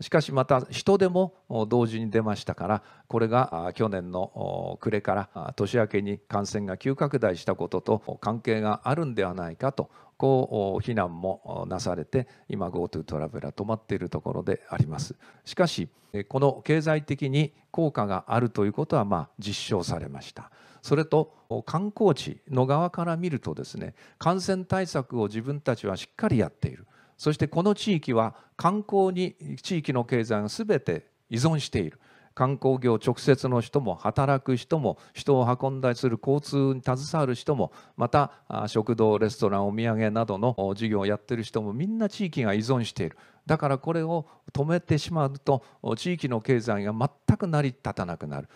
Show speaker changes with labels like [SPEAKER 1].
[SPEAKER 1] しかしまた人でも同時に出ましたからこれが去年の暮れから年明けに感染が急拡大したことと関係があるんではないかとこう非難もなされて今 GoTo トラベルは止まっているところでありますしかしこの経済的に効果があるということはまあ実証されましたそれと観光地の側から見るとですね感染対策を自分たちはしっかりやっているそしてこの地域は観光に地域の経済が全て依存している観光業直接の人も働く人も人を運んだりする交通に携わる人もまた食堂レストランお土産などの事業をやってる人もみんな地域が依存しているだからこれを止めてしまうと地域の経済が全く成り立たなくなる